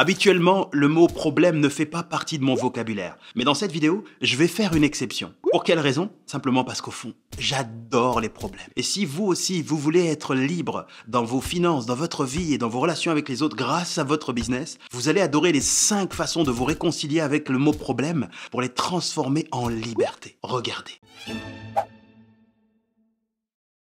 Habituellement, le mot problème ne fait pas partie de mon vocabulaire. Mais dans cette vidéo, je vais faire une exception. Pour quelle raison Simplement parce qu'au fond, j'adore les problèmes. Et si vous aussi, vous voulez être libre dans vos finances, dans votre vie et dans vos relations avec les autres grâce à votre business, vous allez adorer les 5 façons de vous réconcilier avec le mot problème pour les transformer en liberté. Regardez.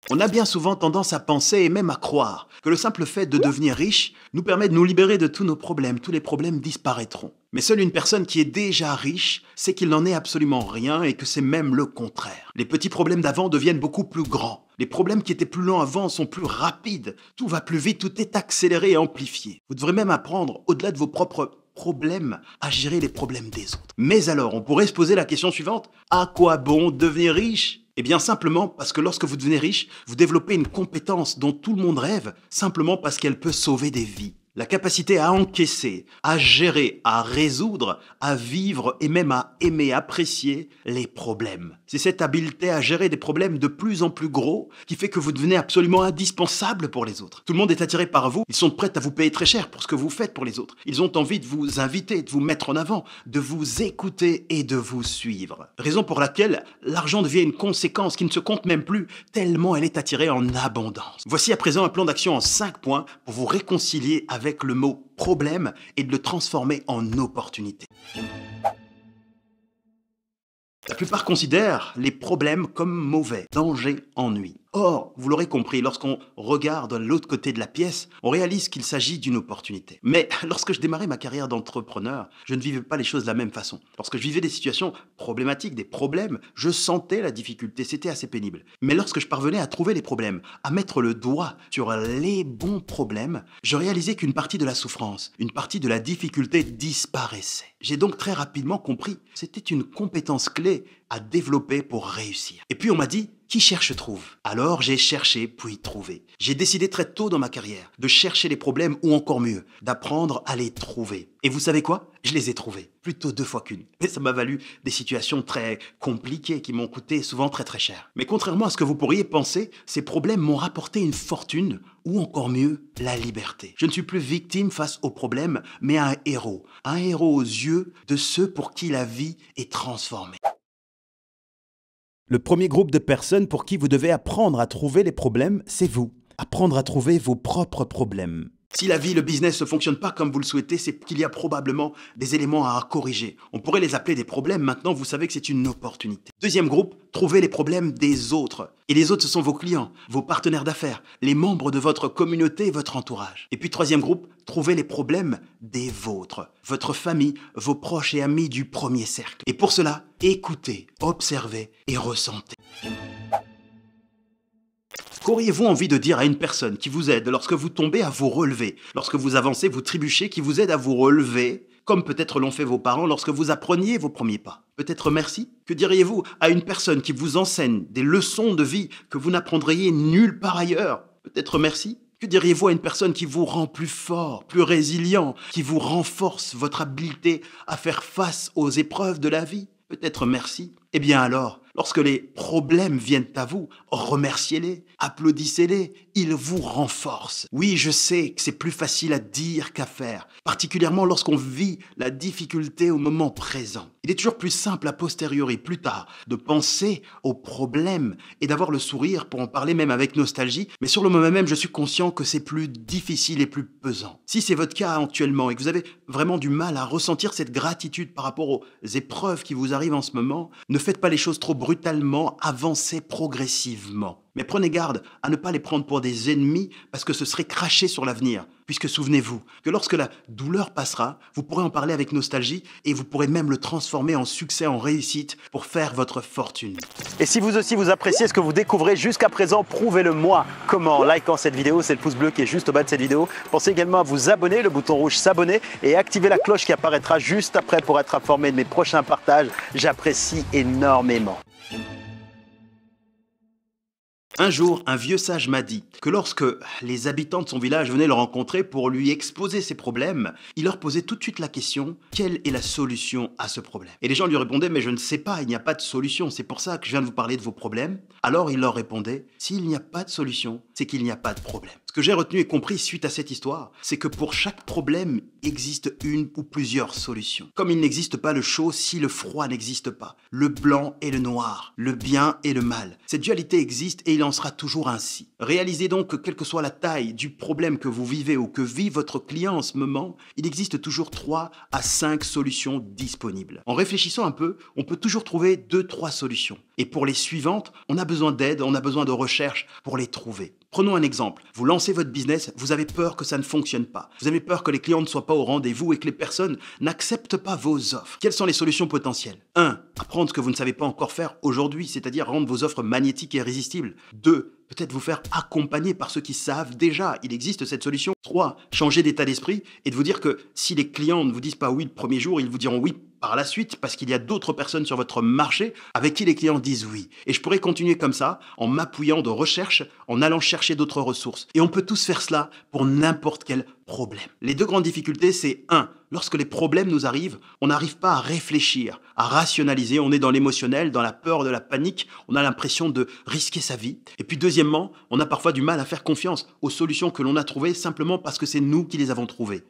On a bien souvent tendance à penser et même à croire que le simple fait de devenir riche nous permet de nous libérer de tous nos problèmes, tous les problèmes disparaîtront. Mais seule une personne qui est déjà riche sait qu'il n'en est absolument rien et que c'est même le contraire. Les petits problèmes d'avant deviennent beaucoup plus grands. Les problèmes qui étaient plus lents avant sont plus rapides. Tout va plus vite, tout est accéléré et amplifié. Vous devrez même apprendre, au-delà de vos propres problèmes, à gérer les problèmes des autres. Mais alors, on pourrait se poser la question suivante, à quoi bon devenir riche eh bien simplement parce que lorsque vous devenez riche, vous développez une compétence dont tout le monde rêve, simplement parce qu'elle peut sauver des vies la capacité à encaisser, à gérer, à résoudre, à vivre et même à aimer, apprécier les problèmes. C'est cette habileté à gérer des problèmes de plus en plus gros qui fait que vous devenez absolument indispensable pour les autres. Tout le monde est attiré par vous, ils sont prêts à vous payer très cher pour ce que vous faites pour les autres. Ils ont envie de vous inviter, de vous mettre en avant, de vous écouter et de vous suivre. Raison pour laquelle l'argent devient une conséquence qui ne se compte même plus tellement elle est attirée en abondance. Voici à présent un plan d'action en 5 points pour vous réconcilier avec avec le mot problème et de le transformer en opportunité. La plupart considèrent les problèmes comme mauvais, danger, ennui. Or, vous l'aurez compris, lorsqu'on regarde de l'autre côté de la pièce, on réalise qu'il s'agit d'une opportunité. Mais lorsque je démarrais ma carrière d'entrepreneur, je ne vivais pas les choses de la même façon. Lorsque je vivais des situations problématiques, des problèmes, je sentais la difficulté, c'était assez pénible. Mais lorsque je parvenais à trouver les problèmes, à mettre le doigt sur les bons problèmes, je réalisais qu'une partie de la souffrance, une partie de la difficulté disparaissait. J'ai donc très rapidement compris, c'était une compétence clé à développer pour réussir. Et puis on m'a dit, qui cherche trouve. Alors j'ai cherché puis trouvé. J'ai décidé très tôt dans ma carrière de chercher les problèmes ou encore mieux, d'apprendre à les trouver. Et vous savez quoi Je les ai trouvés, plutôt deux fois qu'une. Mais ça m'a valu des situations très compliquées qui m'ont coûté souvent très très cher. Mais contrairement à ce que vous pourriez penser, ces problèmes m'ont rapporté une fortune ou encore mieux, la liberté. Je ne suis plus victime face aux problèmes, mais un héros. Un héros aux yeux de ceux pour qui la vie est transformée. Le premier groupe de personnes pour qui vous devez apprendre à trouver les problèmes, c'est vous. Apprendre à trouver vos propres problèmes. Si la vie, le business ne fonctionne pas comme vous le souhaitez, c'est qu'il y a probablement des éléments à corriger. On pourrait les appeler des problèmes, maintenant vous savez que c'est une opportunité. Deuxième groupe, trouvez les problèmes des autres. Et les autres, ce sont vos clients, vos partenaires d'affaires, les membres de votre communauté, votre entourage. Et puis troisième groupe, trouvez les problèmes des vôtres, votre famille, vos proches et amis du premier cercle. Et pour cela, écoutez, observez et ressentez. Qu'auriez-vous envie de dire à une personne qui vous aide lorsque vous tombez à vous relever, lorsque vous avancez, vous trébuchez, qui vous aide à vous relever, comme peut-être l'ont fait vos parents lorsque vous appreniez vos premiers pas Peut-être merci Que diriez-vous à une personne qui vous enseigne des leçons de vie que vous n'apprendriez nulle part ailleurs Peut-être merci que diriez-vous à une personne qui vous rend plus fort, plus résilient, qui vous renforce votre habileté à faire face aux épreuves de la vie Peut-être merci eh bien alors, lorsque les problèmes viennent à vous, remerciez-les, applaudissez-les, ils vous renforcent. Oui, je sais que c'est plus facile à dire qu'à faire, particulièrement lorsqu'on vit la difficulté au moment présent. Il est toujours plus simple a posteriori, plus tard, de penser aux problèmes et d'avoir le sourire pour en parler même avec nostalgie, mais sur le moment même, je suis conscient que c'est plus difficile et plus pesant. Si c'est votre cas actuellement et que vous avez vraiment du mal à ressentir cette gratitude par rapport aux épreuves qui vous arrivent en ce moment, ne faites pas les choses trop brutalement, avancez progressivement. Mais prenez garde à ne pas les prendre pour des ennemis parce que ce serait cracher sur l'avenir. Puisque souvenez-vous que lorsque la douleur passera, vous pourrez en parler avec nostalgie et vous pourrez même le transformer en succès, en réussite pour faire votre fortune. Et si vous aussi vous appréciez ce que vous découvrez jusqu'à présent, prouvez-le moi. Comment Likant cette vidéo, c'est le pouce bleu qui est juste au bas de cette vidéo. Pensez également à vous abonner, le bouton rouge s'abonner et activer la cloche qui apparaîtra juste après pour être informé de mes prochains partages. J'apprécie énormément. Un jour, un vieux sage m'a dit que lorsque les habitants de son village venaient le rencontrer pour lui exposer ses problèmes, il leur posait tout de suite la question quelle est la solution à ce problème Et les gens lui répondaient mais je ne sais pas, il n'y a pas de solution, c'est pour ça que je viens de vous parler de vos problèmes. Alors il leur répondait s'il n'y a pas de solution, c'est qu'il n'y a pas de problème que j'ai retenu et compris suite à cette histoire, c'est que pour chaque problème existe une ou plusieurs solutions. Comme il n'existe pas le chaud si le froid n'existe pas, le blanc et le noir, le bien et le mal. Cette dualité existe et il en sera toujours ainsi. Réalisez donc que quelle que soit la taille du problème que vous vivez ou que vit votre client en ce moment, il existe toujours 3 à 5 solutions disponibles. En réfléchissant un peu, on peut toujours trouver deux trois solutions. Et pour les suivantes, on a besoin d'aide, on a besoin de recherche pour les trouver. Prenons un exemple. Vous lancez votre business, vous avez peur que ça ne fonctionne pas. Vous avez peur que les clients ne soient pas au rendez-vous et que les personnes n'acceptent pas vos offres. Quelles sont les solutions potentielles 1. Apprendre ce que vous ne savez pas encore faire aujourd'hui, c'est-à-dire rendre vos offres magnétiques et irrésistibles. 2 peut-être vous faire accompagner par ceux qui savent déjà, il existe cette solution. 3. Changer d'état d'esprit et de vous dire que si les clients ne vous disent pas oui le premier jour, ils vous diront oui par la suite parce qu'il y a d'autres personnes sur votre marché avec qui les clients disent oui. Et je pourrais continuer comme ça en m'appuyant de recherche, en allant chercher d'autres ressources. Et on peut tous faire cela pour n'importe quel problème. Les deux grandes difficultés, c'est un, Lorsque les problèmes nous arrivent, on n'arrive pas à réfléchir, à rationaliser, on est dans l'émotionnel, dans la peur, de la panique, on a l'impression de risquer sa vie. Et puis deuxièmement, on a parfois du mal à faire confiance aux solutions que l'on a trouvées simplement parce que c'est nous qui les avons trouvées.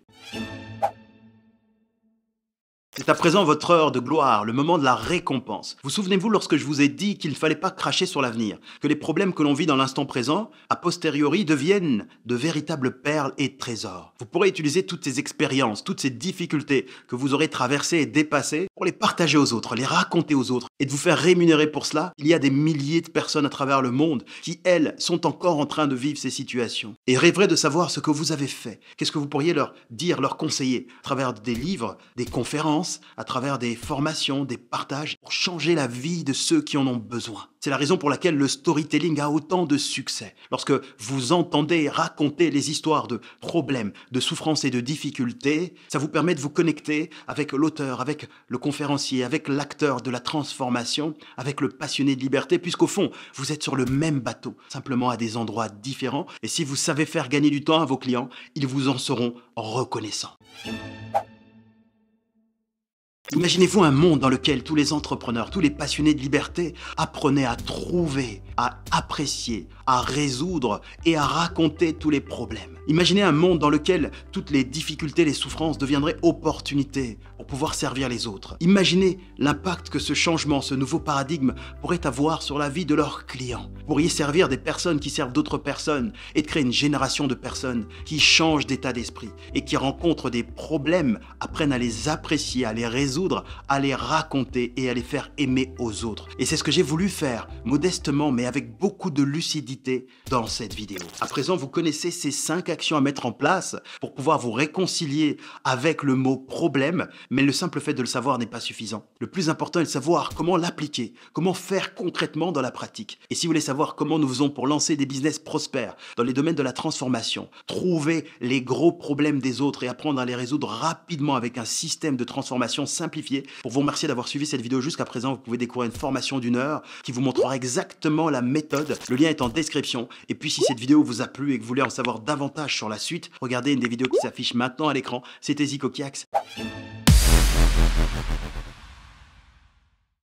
C'est à présent votre heure de gloire, le moment de la récompense. Vous souvenez-vous lorsque je vous ai dit qu'il ne fallait pas cracher sur l'avenir, que les problèmes que l'on vit dans l'instant présent, a posteriori, deviennent de véritables perles et trésors. Vous pourrez utiliser toutes ces expériences, toutes ces difficultés que vous aurez traversées et dépassées pour les partager aux autres, les raconter aux autres et de vous faire rémunérer pour cela. Il y a des milliers de personnes à travers le monde qui, elles, sont encore en train de vivre ces situations et rêveraient de savoir ce que vous avez fait. Qu'est-ce que vous pourriez leur dire, leur conseiller à travers des livres, des conférences, à travers des formations, des partages, pour changer la vie de ceux qui en ont besoin. C'est la raison pour laquelle le storytelling a autant de succès. Lorsque vous entendez raconter les histoires de problèmes, de souffrances et de difficultés, ça vous permet de vous connecter avec l'auteur, avec le conférencier, avec l'acteur de la transformation, avec le passionné de liberté, puisqu'au fond, vous êtes sur le même bateau, simplement à des endroits différents. Et si vous savez faire gagner du temps à vos clients, ils vous en seront reconnaissants. Imaginez-vous un monde dans lequel tous les entrepreneurs, tous les passionnés de liberté apprenaient à trouver, à apprécier, à résoudre et à raconter tous les problèmes. Imaginez un monde dans lequel toutes les difficultés, les souffrances deviendraient opportunités pour pouvoir servir les autres. Imaginez l'impact que ce changement, ce nouveau paradigme pourrait avoir sur la vie de leurs clients. Vous pourriez servir des personnes qui servent d'autres personnes et de créer une génération de personnes qui changent d'état d'esprit et qui rencontrent des problèmes, apprennent à les apprécier, à les résoudre, à les raconter et à les faire aimer aux autres. Et c'est ce que j'ai voulu faire, modestement mais avec beaucoup de lucidité, dans cette vidéo. À présent, vous connaissez ces 5 à mettre en place pour pouvoir vous réconcilier avec le mot problème, mais le simple fait de le savoir n'est pas suffisant. Le plus important est de savoir comment l'appliquer, comment faire concrètement dans la pratique. Et si vous voulez savoir comment nous faisons pour lancer des business prospères dans les domaines de la transformation, trouver les gros problèmes des autres et apprendre à les résoudre rapidement avec un système de transformation simplifié, pour vous remercier d'avoir suivi cette vidéo jusqu'à présent, vous pouvez découvrir une formation d'une heure qui vous montrera exactement la méthode. Le lien est en description. Et puis si cette vidéo vous a plu et que vous voulez en savoir davantage, sur la suite. Regardez une des vidéos qui s'affiche maintenant à l'écran, c'était Zico Kiax.